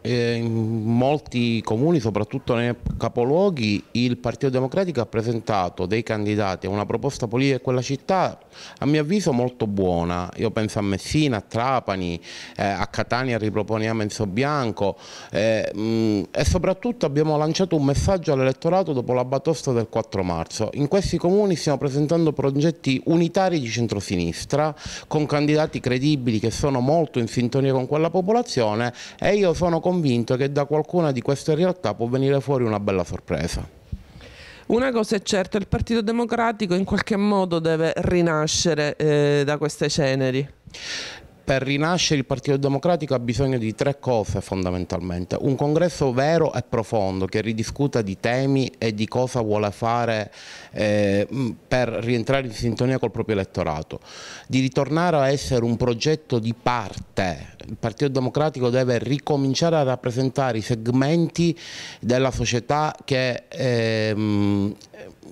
Eh, in molti comuni, soprattutto nei capoluoghi, il Partito Democratico ha presentato dei candidati a una proposta politica di quella città, a mio avviso molto buona. Io penso a Messina, a Trapani, eh, a Catania riproponiamo Enzo Bianco eh, mh, mm, e soprattutto abbiamo lanciato un messaggio all'elettorato dopo la batosta del 4 marzo. In questi comuni stiamo presentando progetti unitari di centrosinistra con candidati credibili che sono molto in sintonia con quella popolazione e io sono convinto che da qualcuna di queste realtà può venire fuori una bella sorpresa. Una cosa è certa, il Partito Democratico in qualche modo deve rinascere eh, da queste ceneri per rinascere il Partito Democratico ha bisogno di tre cose fondamentalmente. Un congresso vero e profondo che ridiscuta di temi e di cosa vuole fare eh, per rientrare in sintonia col proprio elettorato. Di ritornare a essere un progetto di parte. Il Partito Democratico deve ricominciare a rappresentare i segmenti della società che... Ehm,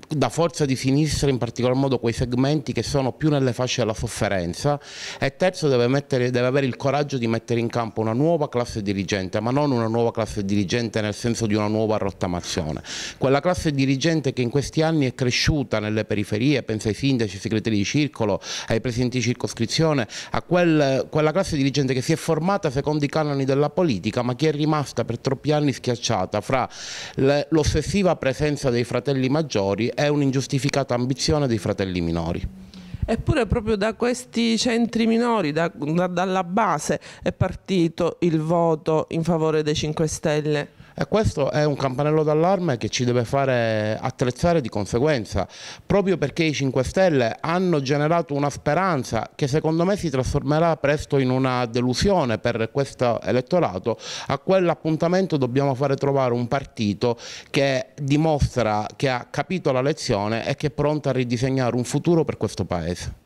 da forza di sinistra, in particolar modo quei segmenti che sono più nelle fasce della sofferenza e terzo deve, mettere, deve avere il coraggio di mettere in campo una nuova classe dirigente, ma non una nuova classe dirigente nel senso di una nuova rottamazione, quella classe dirigente che in questi anni è cresciuta nelle periferie, pensa ai sindaci, ai segretari di circolo, ai presidenti di circoscrizione, a quel, quella classe dirigente che si è formata secondo i canoni della politica ma che è rimasta per troppi anni schiacciata fra l'ossessiva presenza dei fratelli maggiori è un'ingiustificata ambizione dei fratelli minori. Eppure proprio da questi centri minori, da, da, dalla base, è partito il voto in favore dei 5 Stelle. E questo è un campanello d'allarme che ci deve fare attrezzare di conseguenza, proprio perché i 5 Stelle hanno generato una speranza che secondo me si trasformerà presto in una delusione per questo elettorato. A quell'appuntamento dobbiamo fare trovare un partito che dimostra che ha capito la lezione e che è pronto a ridisegnare un futuro per questo Paese.